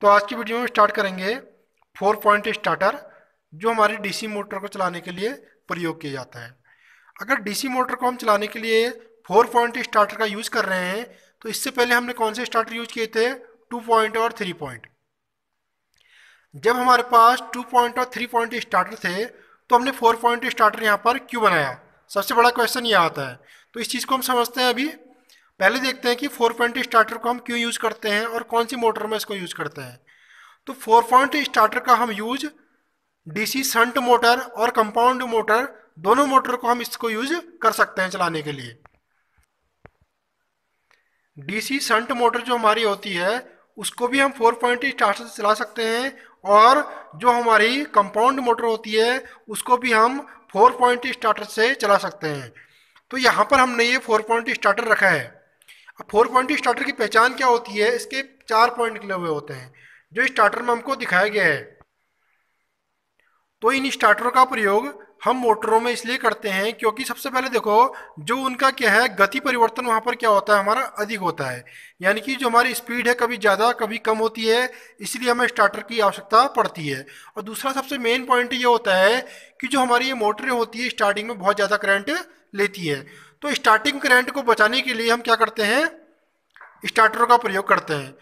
तो आज की वीडियो में स्टार्ट करेंगे फोर पॉइंट स्टार्टर जो हमारे डीसी मोटर को चलाने के लिए प्रयोग किया जाता है अगर डीसी मोटर को हम चलाने के लिए फोर पॉइंट स्टार्टर का यूज़ कर रहे हैं तो इससे पहले हमने कौन से स्टार्टर यूज किए थे टू पॉइंट और थ्री पॉइंट जब हमारे पास टू पॉइंट और थ्री पॉइंट स्टार्टर थे तो हमने फोर पॉइंट स्टार्टर यहाँ पर क्यों बनाया सबसे बड़ा क्वेश्चन ये आता है तो इस चीज़ को हम समझते हैं अभी पहले देखते हैं कि पॉइंट स्टार्टर को हम क्यों यूज करते हैं और कौन सी मोटर में इसको यूज करते हैं तो पॉइंट स्टार्टर का हम यूज डीसी संट मोटर और कंपाउंड मोटर दोनों मोटर को हम इसको यूज कर सकते हैं चलाने के लिए डीसी संट मोटर जो हमारी होती है उसको भी हम फोर पॉइंट स्टार्टर से चला सकते हैं और जो हमारी कंपाउंड मोटर होती है उसको भी हम फोर पॉइंट स्टार्टर से चला सकते हैं तो यहाँ पर हमने ये फोर पॉइंट स्टार्टर रखा है अब फोर पॉइंट स्टार्टर की पहचान क्या होती है इसके चार पॉइंट निकले हुए होते हैं जो स्टार्टर में हमको दिखाया गया है तो इन स्टार्टरों का प्रयोग हम मोटरों में इसलिए करते हैं क्योंकि सबसे पहले देखो जो उनका क्या है गति परिवर्तन वहाँ पर क्या होता है हमारा अधिक होता है यानी कि जो हमारी स्पीड है कभी ज़्यादा कभी कम होती है इसलिए हमें स्टार्टर की आवश्यकता पड़ती है और दूसरा सबसे मेन पॉइंट ये होता है कि जो हमारी ये मोटरें होती है स्टार्टिंग में बहुत ज़्यादा करंट लेती है तो स्टार्टिंग करंट को बचाने के लिए हम क्या करते हैं स्टार्टर का प्रयोग करते हैं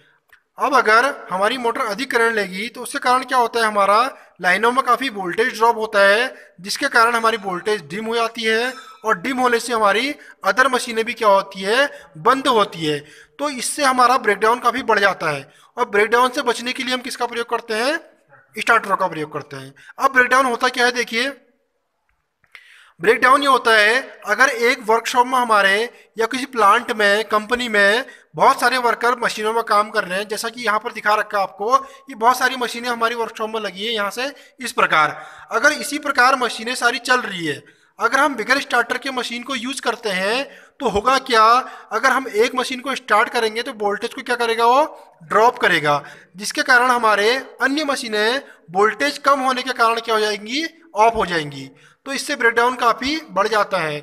अब अगर हमारी मोटर अधिक करंट लेगी तो उसके कारण क्या होता है हमारा लाइनों में काफ़ी वोल्टेज ड्रॉप होता है जिसके कारण हमारी वोल्टेज डिम हो जाती है और डिम होने से हमारी अदर मशीनें भी क्या होती है बंद होती है तो इससे हमारा ब्रेकडाउन काफ़ी बढ़ जाता है और ब्रेकडाउन से बचने के लिए हम किसका प्रयोग करते हैं स्टार्टर का प्रयोग करते हैं अब ब्रेकडाउन होता क्या है देखिए ब्रेक डाउन ये होता है अगर एक वर्कशॉप में हमारे या किसी प्लांट में कंपनी में बहुत सारे वर्कर मशीनों में काम कर रहे हैं जैसा कि यहाँ पर दिखा रखा है आपको ये बहुत सारी मशीनें हमारी वर्कशॉप में लगी है यहाँ से इस प्रकार अगर इसी प्रकार मशीनें सारी चल रही है अगर हम बिगर स्टार्टर के मशीन को यूज़ करते हैं तो होगा क्या अगर हम एक मशीन को स्टार्ट करेंगे तो वोल्टेज को क्या करेगा वो ड्रॉप करेगा जिसके कारण हमारे अन्य मशीनें वोल्टेज कम होने के कारण क्या हो जाएंगी ऑफ हो जाएंगी तो इससे ब्रेकडाउन काफ़ी बढ़ जाता है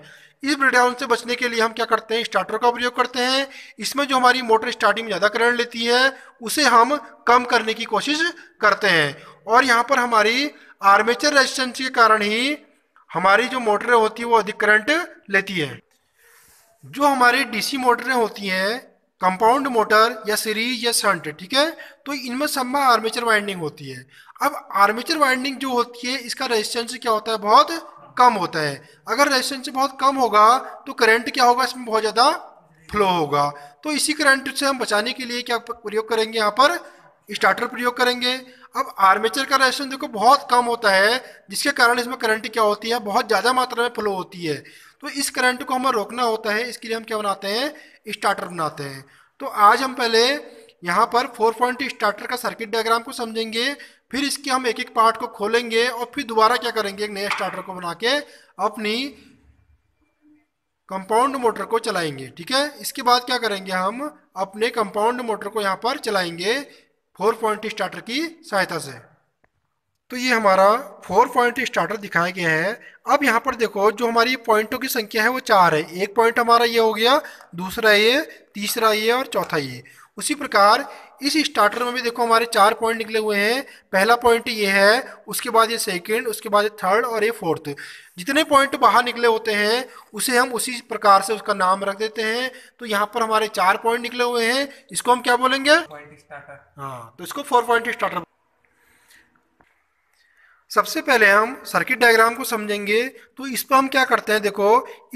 इस ब्रेकडाउन से बचने के लिए हम क्या करते हैं स्टार्टर का प्रयोग करते हैं इसमें जो हमारी मोटर स्टार्टिंग में ज़्यादा करंट लेती है उसे हम कम करने की कोशिश करते हैं और यहाँ पर हमारी आर्मेचर रेजिस्टेंस के कारण ही हमारी जो मोटरें होती है वो अधिक करंट लेती है जो हमारी डीसी मोटरें होती हैं कंपाउंड मोटर या सीरीज या संट ठीक है तो इनमें सब में आर्मेचर वाइंडिंग होती है अब आर्मेचर वाइंडिंग जो होती है इसका रेजिस्टेंस क्या होता है बहुत कम होता है अगर रेजिस्टेंस बहुत कम होगा तो करंट क्या होगा इसमें बहुत ज़्यादा फ्लो होगा तो इसी करंट से हम बचाने के लिए क्या प्रयोग करेंगे यहाँ पर स्टार्टर प्रयोग करेंगे अब आर्मेचर का रेजिस्टेंस देखो बहुत कम होता है जिसके कारण इसमें करंट क्या होती है बहुत ज़्यादा मात्रा में फ्लो होती है तो इस करंट को हमें रोकना होता है इसके लिए हम क्या बनाते हैं स्टार्टर बनाते हैं तो आज हम पहले यहाँ पर फोर पॉइंट स्टार्टर का सर्किट डायग्राम को समझेंगे फिर इसके हम एक एक पार्ट को खोलेंगे और फिर दोबारा क्या करेंगे एक नया स्टार्टर को बना के अपनी कंपाउंड मोटर को चलाएंगे ठीक है इसके बाद क्या करेंगे हम अपने कंपाउंड मोटर को यहाँ पर चलाएंगे फोर पॉइंट स्टार्टर की सहायता से तो ये हमारा फोर पॉइंट स्टार्टर दिखाया गया है अब यहाँ पर देखो जो हमारी पॉइंटों की संख्या है वो चार है एक पॉइंट हमारा ये हो गया दूसरा ये तीसरा ये और चौथा ये उसी प्रकार इस स्टार्टर में भी देखो हमारे चार पॉइंट निकले हुए हैं पहला पॉइंट ये है उसके बाद ये सेकंड उसके बाद ये थर्ड और ये फोर्थ जितने पॉइंट बाहर निकले होते हैं उसे हम उसी प्रकार से उसका नाम रख देते हैं तो यहाँ पर हमारे चार पॉइंट निकले हुए हैं इसको हम क्या बोलेंगे हाँ तो इसको फोर पॉइंट स्टार्टर सबसे पहले हम सर्किट डायग्राम को समझेंगे तो इस पर हम क्या करते हैं देखो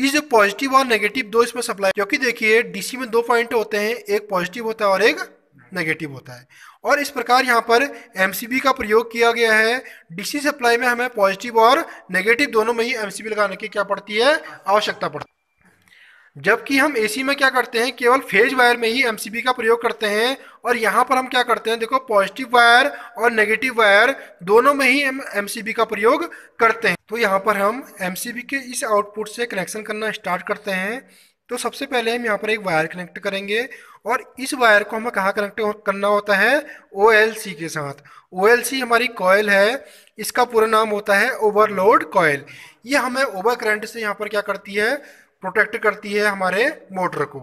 इस जो पॉजिटिव और नेगेटिव दो इसमें सप्लाई क्योंकि देखिए डीसी में दो पॉइंट होते हैं एक पॉजिटिव होता है और एक नेगेटिव होता है और इस प्रकार यहाँ पर एम का प्रयोग किया गया है डीसी सप्लाई में हमें पॉजिटिव और नेगेटिव दोनों में ही एम लगाने की क्या पड़ती है आवश्यकता पड़ती है जबकि हम एसी में क्या करते हैं केवल फेज वायर में ही एमसीबी का प्रयोग करते हैं और यहाँ पर हम क्या करते हैं देखो पॉजिटिव वायर और नेगेटिव वायर दोनों में ही हम एमसीबी का प्रयोग करते हैं तो यहाँ पर हम एमसीबी के इस आउटपुट से कनेक्शन करना स्टार्ट करते हैं तो सबसे पहले हम यहाँ पर एक वायर कनेक्ट करेंगे और इस वायर को हमें कहाँ कनेक्ट करना होता है ओ के साथ ओ हमारी कॉयल है इसका पूरा नाम होता है ओवरलोड कॉयल ये हमें ओवर करंट से यहाँ पर क्या करती है प्रोटेक्ट करती है हमारे मोटर को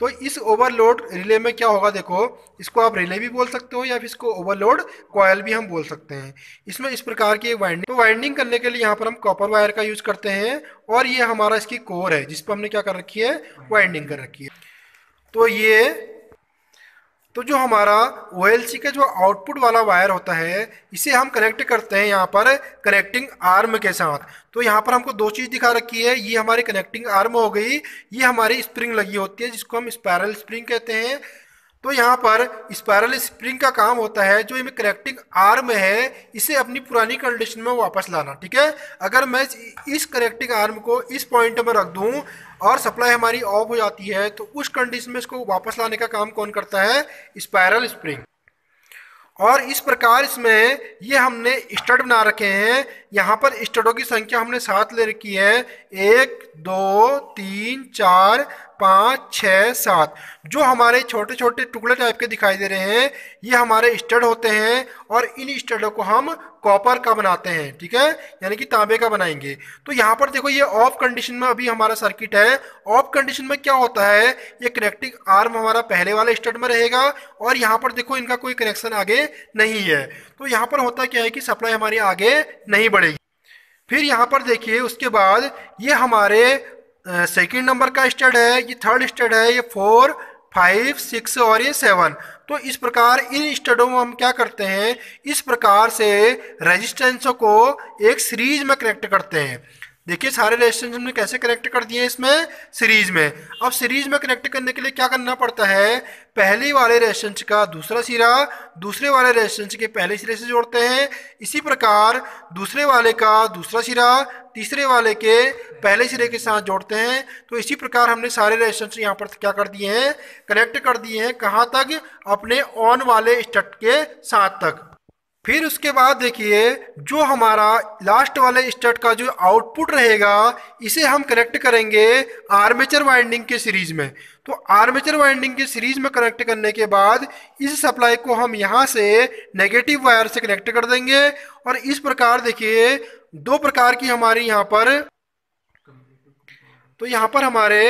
तो इस ओवरलोड रिले में क्या होगा देखो इसको आप रिले भी बोल सकते हो या फिर इसको ओवरलोड कॉयल भी हम बोल सकते हैं इसमें इस प्रकार की वाइंडिंग तो वाइंडिंग करने के लिए यहाँ पर हम कॉपर वायर का यूज करते हैं और ये हमारा इसकी कोर है जिस पर हमने क्या कर रखी है वाइंडिंग कर रखी है तो ये तो जो हमारा ओ का जो आउटपुट वाला वायर होता है इसे हम कनेक्ट करते हैं यहाँ पर कनेक्टिंग आर्म के साथ तो यहाँ पर हमको दो चीज़ दिखा रखी है ये हमारी कनेक्टिंग आर्म हो गई ये हमारी स्प्रिंग लगी होती है जिसको हम स्पायरल स्प्रिंग कहते हैं तो यहाँ पर स्पायरल स्प्रिंग का काम होता है जो इनमें कनेक्टिंग आर्म है इसे अपनी पुरानी कंडीशन में वापस लाना ठीक है अगर मैं इस कनेक्टिंग आर्म को इस पॉइंट में रख दूँ और सप्लाई हमारी ऑफ हो जाती है तो उस कंडीशन में इसको वापस लाने का काम कौन करता है स्पायरल स्प्रिंग और इस प्रकार इसमें ये हमने स्टड बना रखे हैं यहाँ पर स्टडों की संख्या हमने सात ले रखी है एक दो तीन चार पाँच छ सात जो हमारे छोटे छोटे टुकड़े टाइप के दिखाई दे रहे हैं ये हमारे स्टड होते हैं और इन स्टडों को हम कॉपर का बनाते हैं ठीक है यानी कि तांबे का बनाएंगे तो यहाँ पर देखो ये ऑफ कंडीशन में अभी हमारा सर्किट है ऑफ कंडीशन में क्या होता है ये कनेक्टिंग आर्म हमारा पहले वाले स्टेट में रहेगा और यहाँ पर देखो इनका कोई कनेक्शन आगे नहीं है तो यहाँ पर होता क्या है कि सप्लाई हमारी आगे नहीं बढ़ेगी फिर यहाँ पर देखिए उसके बाद ये हमारे सेकेंड नंबर का स्टेट है ये थर्ड स्टेट है ये फोर फाइव सिक्स और ये सेवन तो इस प्रकार इन स्टडों में हम क्या करते हैं इस प्रकार से रेजिस्टेंसों को एक सीरीज में कनेक्ट करते हैं देखिए सारे रेजिस्टेंस हमने कैसे कनेक्ट कर दिए इसमें सीरीज में अब सीरीज में कनेक्ट करने के लिए क्या करना पड़ता है पहले वाले रेजिस्टेंस का दूसरा सिरा दूसरे वाले रेजिस्टेंस के पहले सिरे से जोड़ते हैं इसी प्रकार दूसरे वाले का दूसरा सिरा तीसरे वाले के पहले सिरे के साथ जोड़ते हैं तो इसी प्रकार हमने सारे रेजिस्टेंस यहाँ पर क्या कर दिए हैं कनेक्ट कर दिए हैं कहाँ तक अपने ऑन वाले स्टट के साथ तक फिर उसके बाद देखिए जो हमारा लास्ट वाले स्टड का जो आउटपुट रहेगा इसे हम कनेक्ट करेंगे आर्मेचर वाइंडिंग के सीरीज में तो आर्मेचर वाइंडिंग के सीरीज में कनेक्ट करने के बाद इस सप्लाई को हम यहाँ से नेगेटिव वायर से कनेक्ट कर देंगे और इस प्रकार देखिए दो प्रकार की हमारी यहाँ पर तो यहाँ पर हमारे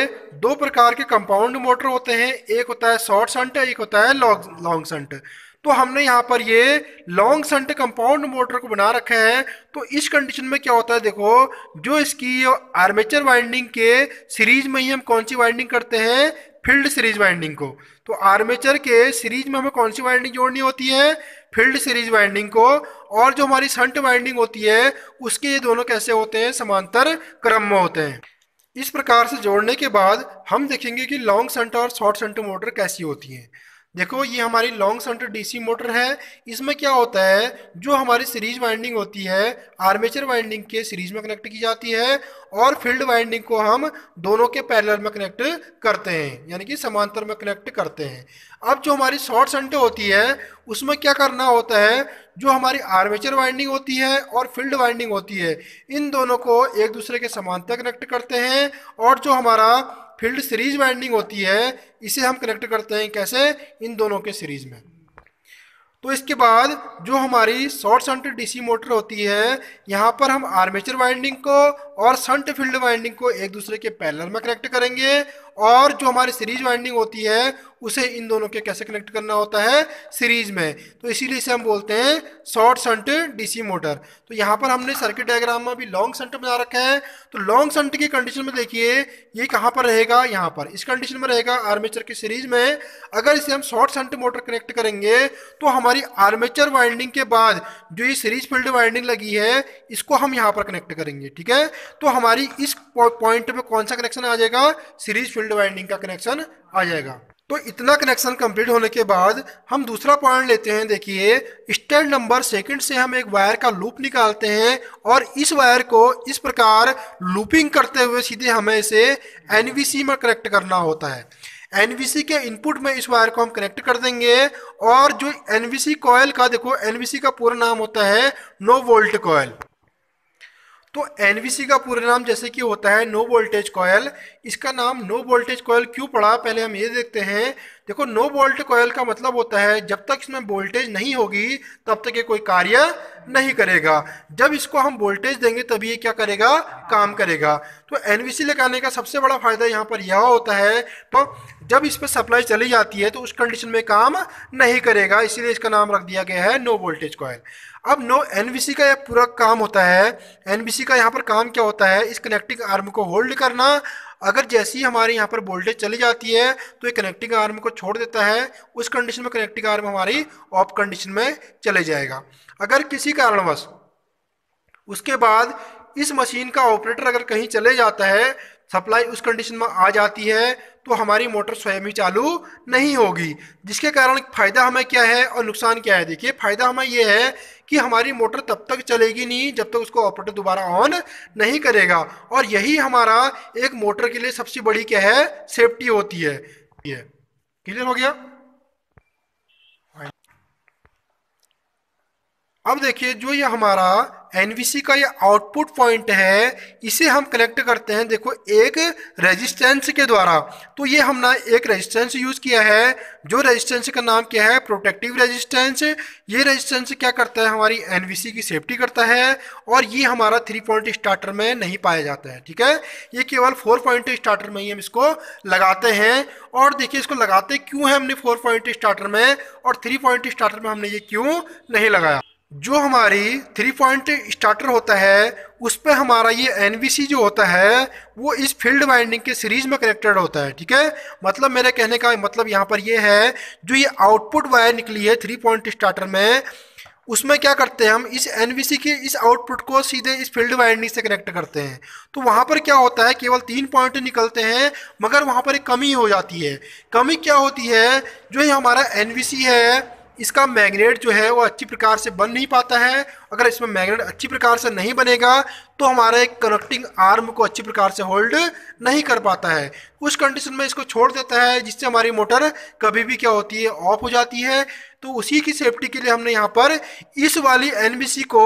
दो प्रकार के कंपाउंड मोटर होते हैं एक होता है शॉर्ट संट एक होता है लॉन्ग लॉन्ग संट तो हमने यहाँ पर ये लॉन्ग संट कंपाउंड मोटर को बना रखा है तो इस कंडीशन में क्या होता है देखो जो इसकी आर्मेचर वाइंडिंग के सीरीज में ही हम कौन सी वाइंडिंग करते हैं फील्ड सीरीज वाइंडिंग को तो आर्मेचर के सीरीज में हमें कौन सी वाइंडिंग जोड़नी होती है फील्ड सीरीज वाइंडिंग को और जो हमारी संट वाइंडिंग होती है उसके ये दोनों कैसे होते हैं समांतर क्रम में होते हैं इस प्रकार से जोड़ने के बाद हम देखेंगे कि लॉन्ग संट और शॉर्ट संट मोटर कैसी होती हैं देखो ये हमारी लॉन्ग सेंटर डीसी मोटर है इसमें क्या होता है जो हमारी सीरीज वाइंडिंग होती है आर्मेचर वाइंडिंग के सीरीज में कनेक्ट की जाती है और फील्ड वाइंडिंग को हम दोनों के पैरेलल में कनेक्ट करते हैं यानी कि समांतर में कनेक्ट करते हैं अब जो हमारी शॉर्ट सेंटर होती है उसमें क्या करना होता है जो हमारी आर्मेचर वाइंडिंग होती है और फील्ड वाइंडिंग होती है इन दोनों को एक दूसरे के समांतर कनेक्ट करते हैं और जो हमारा फील्ड सीरीज वाइंडिंग होती है इसे हम कनेक्ट करते हैं कैसे इन दोनों के सीरीज में तो इसके बाद जो हमारी शॉर्ट संट डीसी मोटर होती है यहाँ पर हम आर्मेचर वाइंडिंग को और संट फील्ड वाइंडिंग को एक दूसरे के पैरेलल में कनेक्ट करेंगे और जो हमारी सीरीज वाइंडिंग होती है उसे इन दोनों के कैसे कनेक्ट करना होता है सीरीज में तो इसीलिए इसे हम बोलते हैं शॉर्ट संट डीसी मोटर तो यहाँ पर हमने सर्किट डायग्राम में भी लॉन्ग संट बना रखा है तो लॉन्ग संट की कंडीशन में देखिए ये कहाँ पर रहेगा यहाँ पर इस कंडीशन में रहेगा आर्मेचर की सीरीज में अगर इसे हम शॉर्ट संट मोटर कनेक्ट करेंगे तो हमारी आर्मेचर वाइंडिंग के बाद जो ये सीरीज फील्ड वाइंडिंग लगी है इसको हम यहाँ पर कनेक्ट करेंगे ठीक है तो हमारी इस पॉइंट में कौन सा कनेक्शन आ जाएगा सीरीज फील्ड वाइंडिंग का कनेक्शन आ जाएगा तो इतना कनेक्शन कंप्लीट होने के बाद हम दूसरा पॉइंट लेते हैं देखिए स्टैंड नंबर सेकंड से हम एक वायर का लूप निकालते हैं और इस वायर को इस प्रकार लूपिंग करते हुए सीधे हमें इसे एनवीसी में कनेक्ट करना होता है एनवीसी के इनपुट में इस वायर को हम कनेक्ट कर देंगे और जो एनवीसी कॉयल का देखो एनवीसी का पूरा नाम होता है नो वोल्ट कॉयल तो एनवीसी का पूरा नाम जैसे कि होता है नो वोल्टेज कॉयल इसका नाम नो वोल्टेज कॉयल क्यों पड़ा पहले हम ये देखते हैं देखो नो वोल्ट कॉयल का मतलब होता है जब तक इसमें वोल्टेज नहीं होगी तब तक ये कोई कार्य नहीं करेगा जब इसको हम वोल्टेज देंगे तभी ये क्या करेगा काम करेगा तो एनवीसी लगाने का सबसे बड़ा फायदा यहाँ पर यह होता है तो जब इस पर सप्लाई चली जाती है तो उस कंडीशन में काम नहीं करेगा इसीलिए इसका नाम रख दिया गया है नो वोल्टेज कॉयल अब नो एनबीसी का यह पूरा काम होता है एनबीसी का यहाँ पर काम क्या होता है इस कनेक्टिंग आर्म को होल्ड करना अगर जैसी हमारे यहाँ पर वोल्टेज चली जाती है तो ये कनेक्टिंग आर्म को छोड़ देता है उस कंडीशन में कनेक्टिंग आर्म हमारी ऑफ कंडीशन में चले जाएगा अगर किसी कारणवश उसके बाद इस मशीन का ऑपरेटर अगर कहीं चले जाता है सप्लाई उस कंडीशन में आ जाती है तो हमारी मोटर स्वयं ही चालू नहीं होगी जिसके कारण फ़ायदा हमें क्या है और नुकसान क्या है देखिए फ़ायदा हमें यह है कि हमारी मोटर तब तक चलेगी नहीं जब तक उसको ऑपरेटर दोबारा ऑन नहीं करेगा और यही हमारा एक मोटर के लिए सबसे बड़ी क्या है सेफ्टी होती है क्लियर हो गया अब देखिए जो ये हमारा एन का ये आउटपुट पॉइंट है इसे हम कनेक्ट करते हैं देखो एक रेजिस्टेंस के द्वारा तो ये हमने एक रेजिस्टेंस यूज़ किया है जो रेजिस्टेंस का नाम क्या है प्रोटेक्टिव रेजिस्टेंस ये रेजिस्टेंस क्या करता है हमारी एन की सेफ्टी करता है और ये हमारा थ्री पॉइंट स्टार्टर में नहीं पाया जाता है ठीक है ये केवल फोर पॉइंट स्टार्टर में ही हम इसको लगाते हैं और देखिए इसको लगाते क्यों है हमने फोर पॉइंट स्टार्टर में और थ्री पॉइंट स्टार्टर में हमने ये क्यों नहीं लगाया जो हमारी थ्री पॉइंट स्टार्टर होता है उस पर हमारा ये एन जो होता है वो इस फील्ड वाइंडिंग के सीरीज में कनेक्टेड होता है ठीक है मतलब मेरे कहने का मतलब यहाँ पर ये है जो ये आउटपुट वायर निकली है थ्री पॉइंट स्टार्टर में उसमें क्या करते हैं हम इस एन के इस आउटपुट को सीधे इस फील्ड वाइंडिंग से कनेक्ट करते हैं तो वहाँ पर क्या होता है केवल तीन पॉइंट निकलते हैं मगर वहाँ पर एक कमी हो जाती है कमी क्या होती है जो ये हमारा एन है इसका मैग्नेट जो है वो अच्छी प्रकार से बन नहीं पाता है अगर इसमें मैग्नेट अच्छी प्रकार से नहीं बनेगा तो हमारा एक कनेक्टिंग आर्म को अच्छी प्रकार से होल्ड नहीं कर पाता है उस कंडीशन में इसको छोड़ देता है जिससे हमारी मोटर कभी भी क्या होती है ऑफ हो जाती है तो उसी की सेफ्टी के लिए हमने यहाँ पर इस वाली एनबीसी को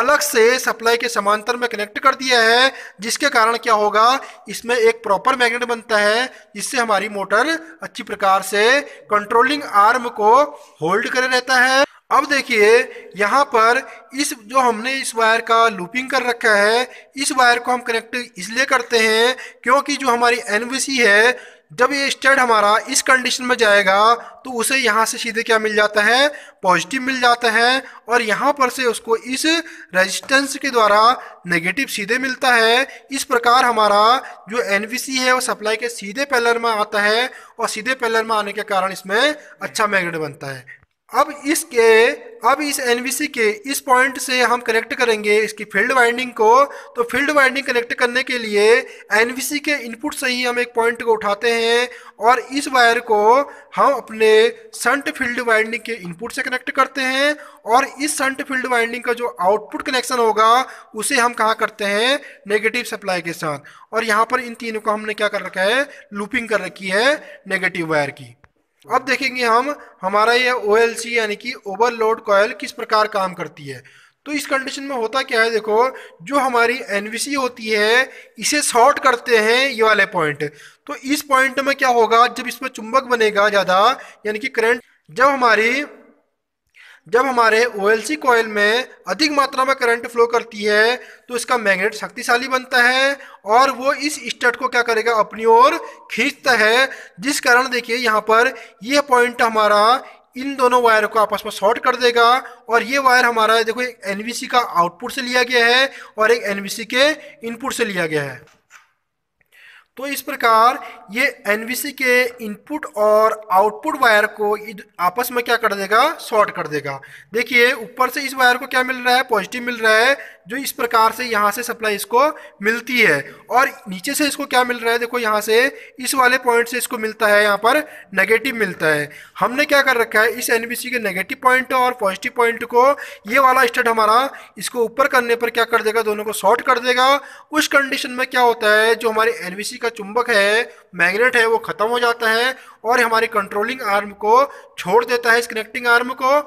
अलग से सप्लाई के समांतर में कनेक्ट कर दिया है जिसके कारण क्या होगा इसमें एक प्रॉपर मैग्नेट बनता है जिससे हमारी मोटर अच्छी प्रकार से कंट्रोलिंग आर्म को होल्ड करे रहता है अब देखिए यहाँ पर इस जो हमने इस वायर का लूपिंग कर रखा है इस वायर को हम कनेक्ट इसलिए करते हैं क्योंकि जो हमारी एनबीसी है जब ये स्टेट हमारा इस कंडीशन में जाएगा तो उसे यहाँ से सीधे क्या मिल जाता है पॉजिटिव मिल जाता है और यहाँ पर से उसको इस रेजिस्टेंस के द्वारा नेगेटिव सीधे मिलता है इस प्रकार हमारा जो एन है वो सप्लाई के सीधे पैलर में आता है और सीधे पैलर में आने के कारण इसमें अच्छा मैग्नेट बनता है अब इसके अब इस एन के इस पॉइंट से हम कनेक्ट करेंगे इसकी फील्ड वाइंडिंग को तो फील्ड वाइंडिंग कनेक्ट करने के लिए एन के इनपुट से ही हम एक पॉइंट को उठाते हैं और इस वायर को हम अपने संट फील्ड वाइंडिंग के इनपुट से कनेक्ट करते हैं और इस संट फील्ड वाइंडिंग का जो आउटपुट कनेक्शन होगा उसे हम कहाँ करते हैं नेगेटिव सप्लाई के साथ और यहाँ पर इन तीनों को हमने क्या कर रखा है लूपिंग कर रखी है नेगेटिव वायर की अब देखेंगे हम हमारा ये ओ यानी कि ओवरलोड कॉयल किस प्रकार काम करती है तो इस कंडीशन में होता क्या है देखो जो हमारी सी होती है इसे शॉर्ट करते हैं ये वाले पॉइंट तो इस पॉइंट में क्या होगा जब इसमें चुंबक बनेगा ज़्यादा यानी कि करंट जब हमारी जब हमारे ओ एल कॉयल में अधिक मात्रा में करंट फ्लो करती है तो इसका मैग्नेट शक्तिशाली बनता है और वो इस स्टेट को क्या करेगा अपनी ओर खींचता है जिस कारण देखिए यहाँ पर यह पॉइंट हमारा इन दोनों वायर को आपस में शॉर्ट कर देगा और ये वायर हमारा देखो एक एन का आउटपुट से लिया गया है और एक एन के इनपुट से लिया गया है तो इस प्रकार ये एन के इनपुट और आउटपुट वायर को आपस में क्या कर देगा शॉर्ट कर देगा देखिए ऊपर से इस वायर को क्या मिल रहा है पॉजिटिव मिल रहा है जो इस प्रकार से यहाँ से सप्लाई इसको मिलती है और नीचे से इसको क्या मिल रहा है देखो यहाँ से इस वाले पॉइंट से इसको मिलता है यहाँ पर नेगेटिव मिलता है हमने क्या कर रखा है इस एनबीसी के नेगेटिव पॉइंट और पॉजिटिव पॉइंट को ये वाला स्टेट हमारा इसको ऊपर करने पर क्या कर देगा दोनों को शॉर्ट कर देगा उस कंडीशन में क्या होता है जो हमारे एन का चुंबक है मैग्नेट है वो खत्म हो जाता है और हमारे कंट्रोलिंग आर्म को छोड़ देता है इस कनेक्टिंग आर्म को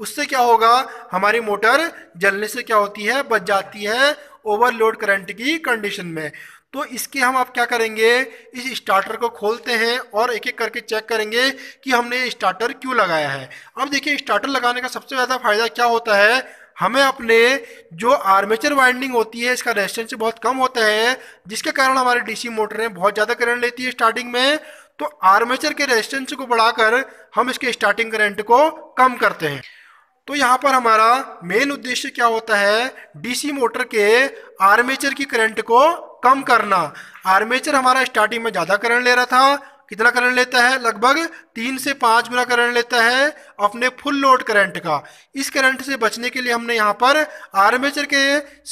उससे क्या होगा हमारी मोटर जलने से क्या होती है बच जाती है ओवरलोड करंट की कंडीशन में तो इसके हम आप क्या करेंगे इस स्टार्टर को खोलते हैं और एक एक करके चेक करेंगे कि हमने स्टार्टर क्यों लगाया है अब देखिए स्टार्टर लगाने का सबसे ज़्यादा फायदा क्या होता है हमें अपने जो आर्मेचर वाइंडिंग होती है इसका रेजिस्टेंस बहुत कम होता है जिसके कारण सी डीसी मोटरें बहुत ज़्यादा करंट लेती है स्टार्टिंग में तो आर्मेचर के रेजिस्टेंस को बढ़ाकर हम इसके स्टार्टिंग करंट को कम करते हैं तो यहाँ पर हमारा मेन उद्देश्य क्या होता है डीसी मोटर के आर्मेचर की करंट को कम करना आर्मेचर हमारा स्टार्टिंग में ज़्यादा करंट ले रहा था कितना करंट लेता है लगभग तीन से पाँच गुना करंट लेता है अपने फुल लोड करंट का इस करंट से बचने के लिए हमने यहाँ पर आर्मेचर के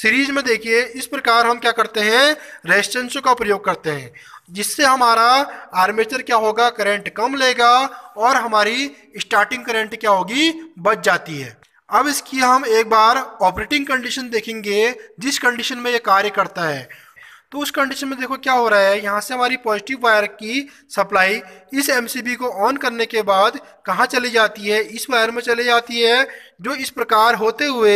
सीरीज में देखिए इस प्रकार हम क्या करते हैं रेजिस्टेंसों का प्रयोग करते हैं जिससे हमारा आर्मेचर क्या होगा करंट कम लेगा और हमारी स्टार्टिंग करंट क्या होगी बच जाती है अब इसकी हम एक बार ऑपरेटिंग कंडीशन देखेंगे जिस कंडीशन में ये कार्य करता है तो उस कंडीशन में देखो क्या हो रहा है यहाँ से हमारी पॉजिटिव वायर की सप्लाई इस एमसीबी को ऑन करने के बाद कहाँ चली जाती है इस वायर में चली जाती है जो इस प्रकार होते हुए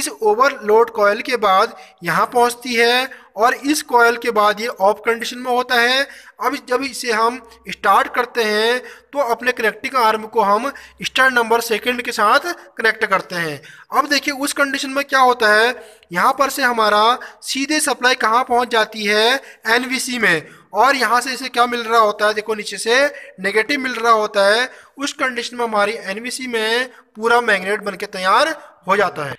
इस ओवरलोड कॉयल के बाद यहाँ पहुँचती है और इस कॉयल के बाद ये ऑफ कंडीशन में होता है अब जब इसे हम स्टार्ट करते हैं तो अपने कनेक्टिंग आर्म को हम स्टार नंबर सेकंड के साथ कनेक्ट करते हैं अब देखिए उस कंडीशन में क्या होता है यहाँ पर से हमारा सीधे सप्लाई कहाँ पहुँच जाती है एन में और यहाँ से इसे क्या मिल रहा होता है देखो नीचे से नेगेटिव मिल रहा होता है उस कंडीशन में हमारी एनवीसी में पूरा मैग्नेट बनके तैयार हो जाता है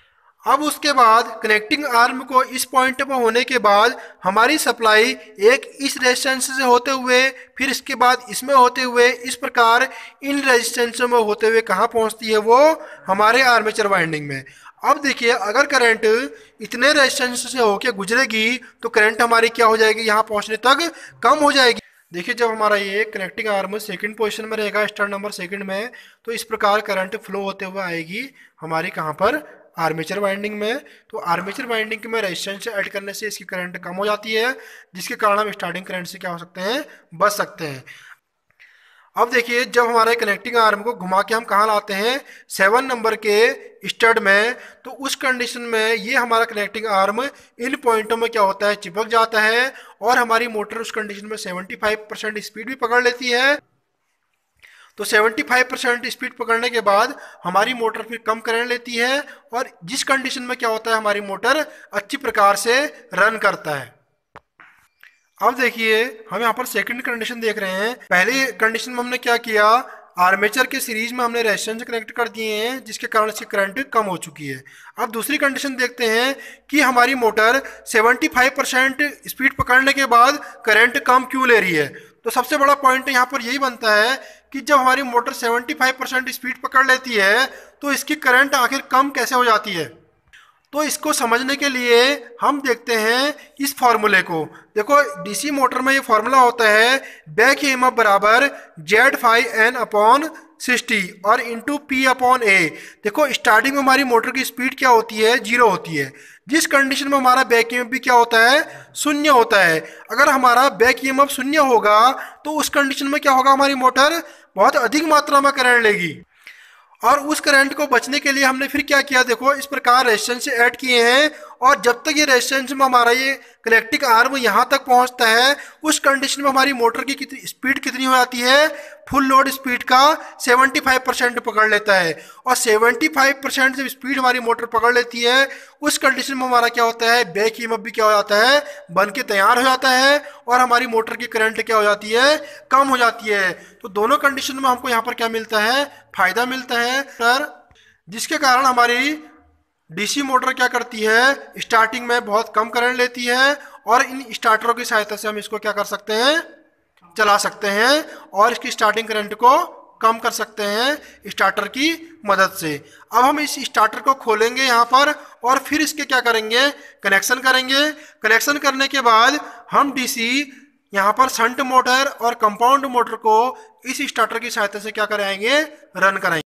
अब उसके बाद कनेक्टिंग आर्म को इस पॉइंट पर होने के बाद हमारी सप्लाई एक इस रेजिस्टेंस से होते हुए फिर इसके बाद इसमें होते हुए इस प्रकार इन रेजिस्टेंसों में होते हुए कहाँ पहुँचती है वो हमारे आर्मेचर वाइंडिंग में अब देखिए अगर करंट इतने रेजिस्टेंस से होके गुजरेगी तो करंट हमारी क्या हो जाएगी यहाँ पहुँचने तक कम हो जाएगी देखिए जब हमारा ये कनेक्टिंग आर्म सेकंड पोजीशन में रहेगा स्टार नंबर सेकंड में तो इस प्रकार करंट फ्लो होते हुए आएगी हमारी कहाँ पर आर्मेचर वाइंडिंग में तो आर्मेचर वाइंडिंग में रेजिस्टेंस ऐड करने से इसकी करंट कम हो जाती है जिसके कारण हम स्टार्टिंग करंट से क्या हो सकते हैं बच सकते हैं अब देखिए जब हमारे कनेक्टिंग आर्म को घुमा के हम कहाँ लाते हैं सेवन नंबर के स्टड में तो उस कंडीशन में ये हमारा कनेक्टिंग आर्म इन पॉइंटों में क्या होता है चिपक जाता है और हमारी मोटर उस कंडीशन में सेवेंटी फाइव परसेंट स्पीड भी पकड़ लेती है तो 75 परसेंट स्पीड पकड़ने के बाद हमारी मोटर फिर कम करंट लेती है और जिस कंडीशन में क्या होता है हमारी मोटर अच्छी प्रकार से रन करता है अब देखिए हम यहाँ पर सेकंड कंडीशन देख रहे हैं पहले कंडीशन में हमने क्या किया आर्मेचर के सीरीज में हमने रेजिस्टेंस कनेक्ट कर दिए हैं जिसके कारण इसकी करंट कम हो चुकी है अब दूसरी कंडीशन देखते हैं कि हमारी मोटर 75 परसेंट स्पीड पकड़ने के बाद करंट कम क्यों ले रही है तो सबसे बड़ा पॉइंट यहाँ पर यही बनता है कि जब हमारी मोटर 75 परसेंट स्पीड पकड़ लेती है तो इसकी करंट आखिर कम कैसे हो जाती है तो इसको समझने के लिए हम देखते हैं इस फॉर्मूले को देखो डीसी मोटर में ये फॉर्मूला होता है बैक ई एम बराबर Z five N upon sixty और इंटू पी अपॉन ए देखो स्टार्टिंग में हमारी मोटर की स्पीड क्या होती है जीरो होती है जिस कंडीशन में हमारा बैक एम भी क्या होता है शून्य होता है अगर हमारा बैक ई शून्य होगा तो उस कंडीशन में क्या होगा हमारी मोटर बहुत अधिक मात्रा में करंट लेगी और उस करंट को बचने के लिए हमने फिर क्या किया देखो इस प्रकार रेजिस्टेंस ऐड किए हैं और जब तक ये रेजिस्टेंस में हमारा ये कलेक्टिक आर्म यहाँ तक पहुँचता है उस कंडीशन में हमारी मोटर की कितनी स्पीड कितनी हो जाती है फुल लोड स्पीड का 75 परसेंट पकड़ लेता है और 75 परसेंट जब स्पीड हमारी मोटर पकड़ लेती है उस कंडीशन में हमारा क्या होता है बैक ईमअप भी क्या हो जाता है बन के तैयार हो जाता है और हमारी मोटर की करंट क्या हो जाती है कम हो जाती है तो दोनों कंडीशन में हमको यहाँ पर क्या मिलता है फायदा मिलता है सर जिसके कारण हमारी डीसी मोटर क्या करती है स्टार्टिंग में बहुत कम करंट लेती है और इन स्टार्टरों की सहायता से हम इसको क्या कर सकते हैं चला सकते हैं और इसकी स्टार्टिंग करंट को कम कर सकते हैं स्टार्टर की मदद से अब हम इस स्टार्टर को खोलेंगे यहाँ पर और फिर इसके क्या करेंगे कनेक्शन करेंगे कनेक्शन करने के बाद हम डीसी यहाँ पर संट मोटर और कंपाउंड मोटर को इस स्टार्टर की सहायता से क्या कराएंगे रन कराएंगे